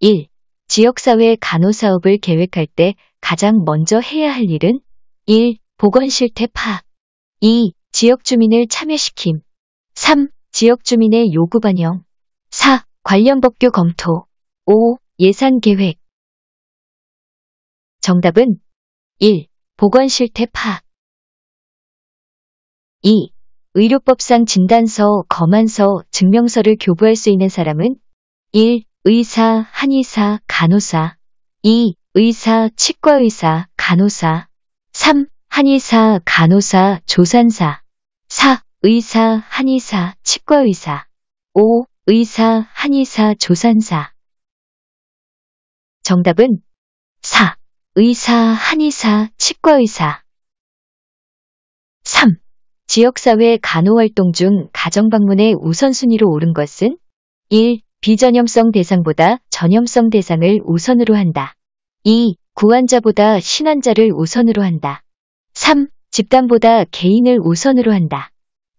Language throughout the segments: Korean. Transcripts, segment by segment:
1. 지역사회 간호사업을 계획할 때 가장 먼저 해야 할 일은 1. 보건실태 파악 2. 지역주민을 참여시킴 3. 지역주민의 요구 반영 4. 관련 법규 검토 5. 예산 계획 정답은 1. 보건실태 파악 2. 의료법상 진단서, 검안서, 증명서를 교부할 수 있는 사람은 1. 의사, 한의사, 간호사 2. 의사, 치과의사, 간호사 3. 한의사, 간호사, 조산사 4. 의사, 한의사, 치과의사 5. 의사, 한의사, 조산사 정답은 4. 의사, 한의사, 치과의사 3. 지역사회 간호활동 중 가정방문의 우선순위로 오른 것은 1. 비전염성 대상보다 전염성 대상을 우선으로 한다. 2. 구환자보다 신환자를 우선으로 한다. 3. 집단보다 개인을 우선으로 한다.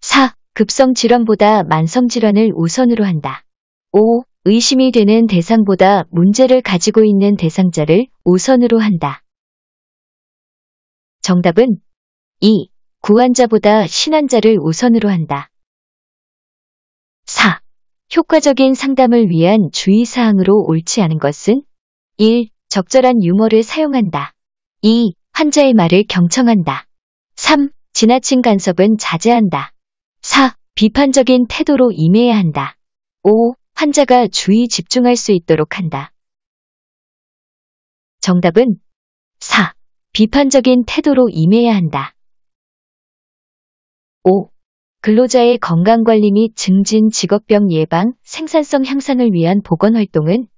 4. 급성 질환보다 만성 질환을 우선으로 한다. 5. 의심이 되는 대상보다 문제를 가지고 있는 대상자를 우선으로 한다. 정답은 2. 구환자보다 신환자를 우선으로 한다. 효과적인 상담을 위한 주의사항으로 옳지 않은 것은 1. 적절한 유머를 사용한다. 2. 환자의 말을 경청한다. 3. 지나친 간섭은 자제한다. 4. 비판적인 태도로 임해야 한다. 5. 환자가 주의 집중할 수 있도록 한다. 정답은 4. 비판적인 태도로 임해야 한다. 5. 근로자의 건강관리 및 증진 직업병 예방, 생산성 향상을 위한 보건 활동은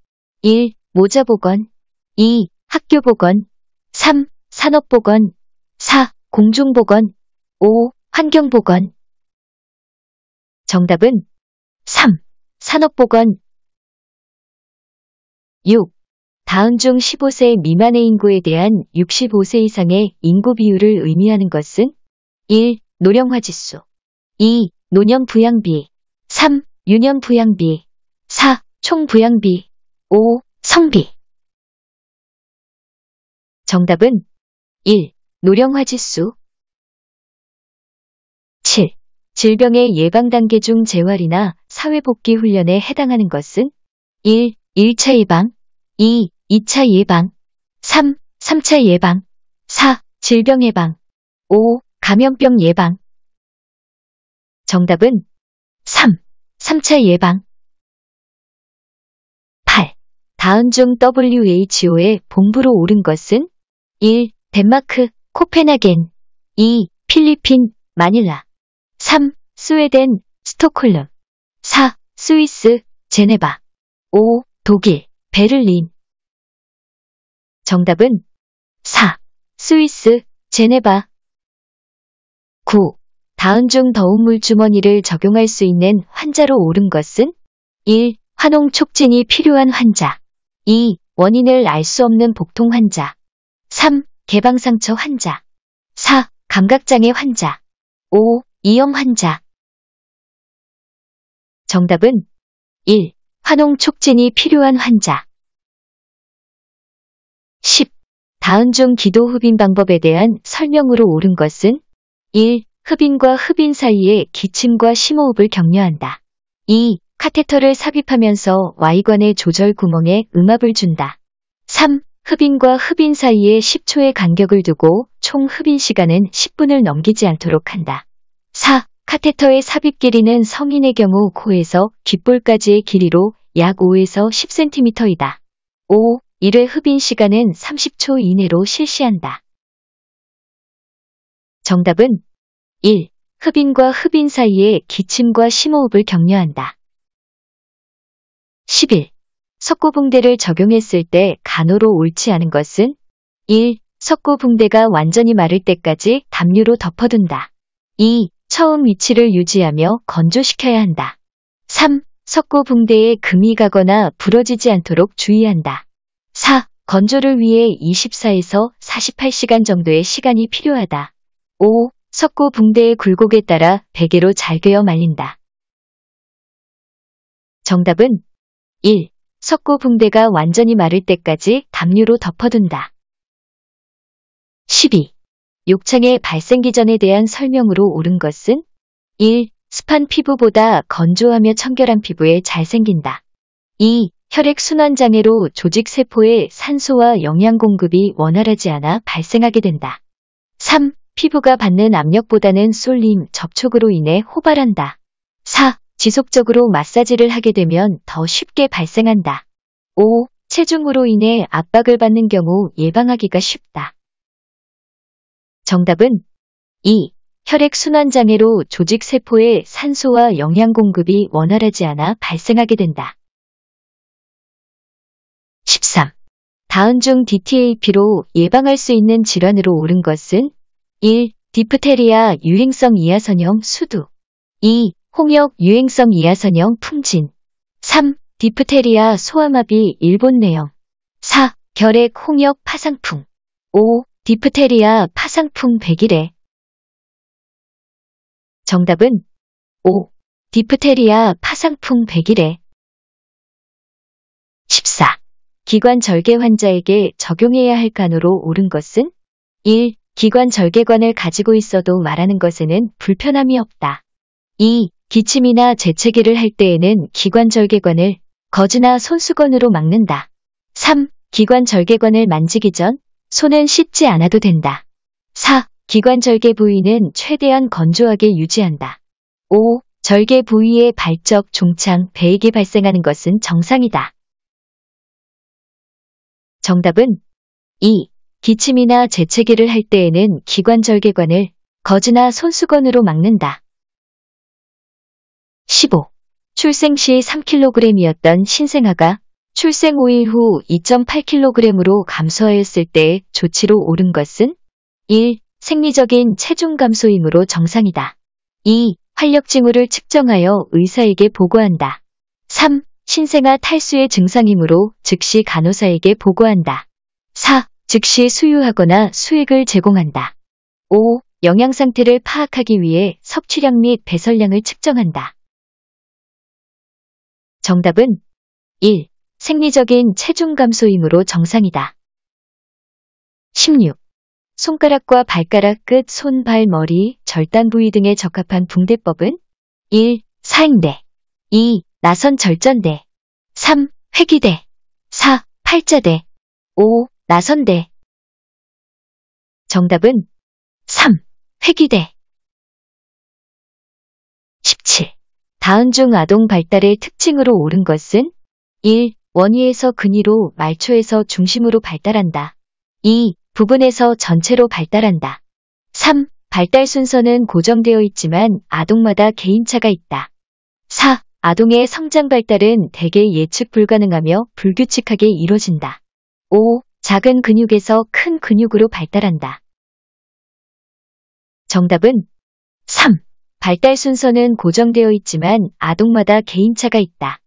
1. 모자보건 2. 학교보건 3. 산업보건 4. 공중보건 5. 환경보건 정답은 3. 산업보건 6. 다음 중 15세 미만의 인구에 대한 65세 이상의 인구 비율을 의미하는 것은 1. 노령화 지수 2. 노년부양비 3. 유년부양비 4. 총부양비 5. 성비 정답은 1. 노령화지수 7. 질병의 예방단계 중 재활이나 사회복귀훈련에 해당하는 것은 1. 1차 예방 2. 2차 예방 3. 3차 예방 4. 질병 예방 5. 감염병 예방 정답은 3. 3차 예방 8. 다음 중 WHO의 본부로 오른 것은 1. 덴마크 코펜하겐 2. 필리핀 마닐라 3. 스웨덴 스톡홀름 4. 스위스 제네바 5. 독일 베를린 정답은 4. 스위스 제네바 9. 다음 중 더운 물주머니를 적용할 수 있는 환자로 오른 것은 1. 환농 촉진이 필요한 환자 2. 원인을 알 수 없는 복통 환자 3. 개방상처 환자 4. 감각장애 환자 5. 이염 환자 정답은 1. 환농 촉진이 필요한 환자 10. 다음 중 기도 흡인 방법에 대한 설명으로 옳은 것은 1. 흡인과 흡인 사이에 기침과 심호흡을 격려한다. 2. 카테터를 삽입하면서 Y관의 조절 구멍에 음압을 준다. 3. 흡인과 흡인 사이에 10초의 간격을 두고 총 흡인 시간은 10분을 넘기지 않도록 한다. 4. 카테터의 삽입 길이는 성인의 경우 코에서 귓볼까지의 길이로 약 5에서 10cm이다. 5. 1회 흡인 시간은 30초 이내로 실시한다. 정답은 1. 흡인과 흡인 사이에 기침과 심호흡을 격려한다. 11. 석고붕대를 적용했을 때 간호로 옳지 않은 것은 1. 석고붕대가 완전히 마를 때까지 담요로 덮어둔다. 2. 처음 위치를 유지하며 건조시켜야 한다. 3. 석고붕대에 금이 가거나 부러지지 않도록 주의한다. 4. 건조를 위해 24에서 48시간 정도의 시간이 필요하다. 5. 석고 붕대의 굴곡에 따라 베개로 잘 괴어 말린다. 정답은 1. 석고 붕대가 완전히 마를 때까지 담요로 덮어둔다. 12. 욕창의 발생기 전에 대한 설명으로 옳은 것은 1. 습한 피부보다 건조하며 청결한 피부에 잘 생긴다. 2. 혈액순환장애로 조직세포의 산소와 영양 공급이 원활하지 않아 발생하게 된다. 3. 피부가 받는 압력보다는 쏠림, 접촉으로 인해 호발한다. 4. 지속적으로 마사지를 하게 되면 더 쉽게 발생한다. 5. 체중으로 인해 압박을 받는 경우 예방하기가 쉽다. 정답은 2. 혈액순환장애로 조직세포의 산소와 영양 공급이 원활하지 않아 발생하게 된다. 13. 다운 중 DTAP로 예방할 수 있는 질환으로 옳은 것은 1. 디프테리아 유행성 이하선형 수두 2. 홍역 유행성 이하선형 풍진 3. 디프테리아 소아마비 일본 내염 4. 결핵 홍역 파상풍 5. 디프테리아 파상풍 100일에 정답은 5. 디프테리아 파상풍 100일에 14. 기관 절개 환자에게 적용해야 할간으로 옳은 것은 1. 기관 절개관을 가지고 있어도 말하는 것에는 불편함이 없다. 2. 기침이나 재채기를 할 때에는 기관 절개관을 거즈나 손수건으로 막는다. 3. 기관 절개관을 만지기 전 손은 씻지 않아도 된다. 4. 기관 절개 부위는 최대한 건조하게 유지한다. 5. 절개 부위의 발적, 종창, 배액이 발생하는 것은 정상이다. 정답은 2. 기침이나 재채기를 할 때에는 기관절개관을 거즈나 손수건으로 막는다. 15. 출생 시 3kg이었던 신생아가 출생 5일 후 2.8kg으로 감소하였을 때 조치로 오른 것은 1. 생리적인 체중 감소이므로 정상이다. 2. 활력징후를 측정하여 의사에게 보고한다. 3. 신생아 탈수의 증상이므로 즉시 간호사에게 보고한다. 즉시 수유하거나 수익을 제공한다. 5. 영양 상태를 파악하기 위해 섭취량 및 배설량을 측정한다. 정답은 1. 생리적인 체중 감소이므로 정상이다. 16. 손가락과 발가락 끝, 손, 발, 머리, 절단 부위 등에 적합한 붕대법은 1. 사행대 2. 나선 절전대 3. 회기대 4. 팔자대 5. 나선대. 정답은 3. 회기대 17. 다음 중 아동 발달의 특징으로 옳은 것은 1. 원위에서 근위로 말초에서 중심으로 발달한다. 2. 부분에서 전체로 발달한다. 3. 발달 순서는 고정되어 있지만 아동마다 개인차가 있다. 4. 아동의 성장 발달은 대개 예측 불가능하며 불규칙하게 이루어진다. 5. 작은 근육에서 큰 근육으로 발달한다. 정답은 3. 발달 순서는 고정되어 있지만 아동마다 개인차가 있다.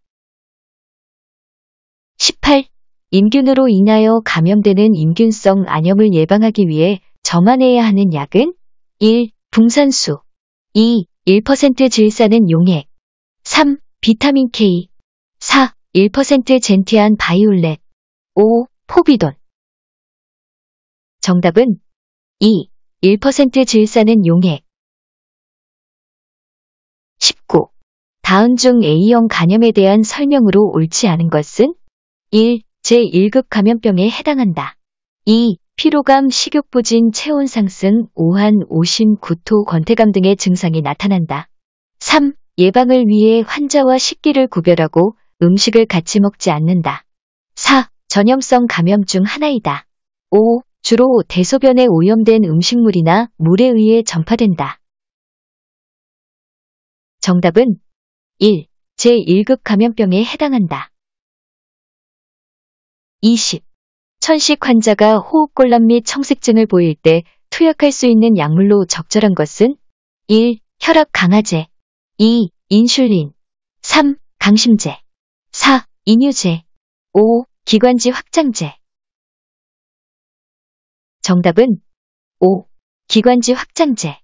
18. 임균으로 인하여 감염되는 임균성 안염을 예방하기 위해 점안해야 하는 약은 1. 붕산수 2. 1% 질산은 용액 3. 비타민 K 4. 1%젠티안 바이올렛 5. 포비돈 정답은 2. 1% 질산은 용해. 19. 다음 중 A형 간염에 대한 설명으로 옳지 않은 것은 1. 제1급 감염병에 해당한다. 2. 피로감, 식욕부진, 체온 상승, 오한, 오심, 구토, 권태감 등의 증상이 나타난다. 3. 예방을 위해 환자와 식기를 구별하고 음식을 같이 먹지 않는다. 4. 전염성 감염 중 하나이다. 5. 주로 대소변에 오염된 음식물이나 물에 의해 전파된다. 정답은 1. 제1급 감염병에 해당한다. 20. 천식 환자가 호흡곤란 및 청색증을 보일 때 투약할 수 있는 약물로 적절한 것은 1. 혈압 강화제 2. 인슐린 3. 강심제 4. 이뇨제 5. 기관지 확장제 정답은 5. 기관지 확장제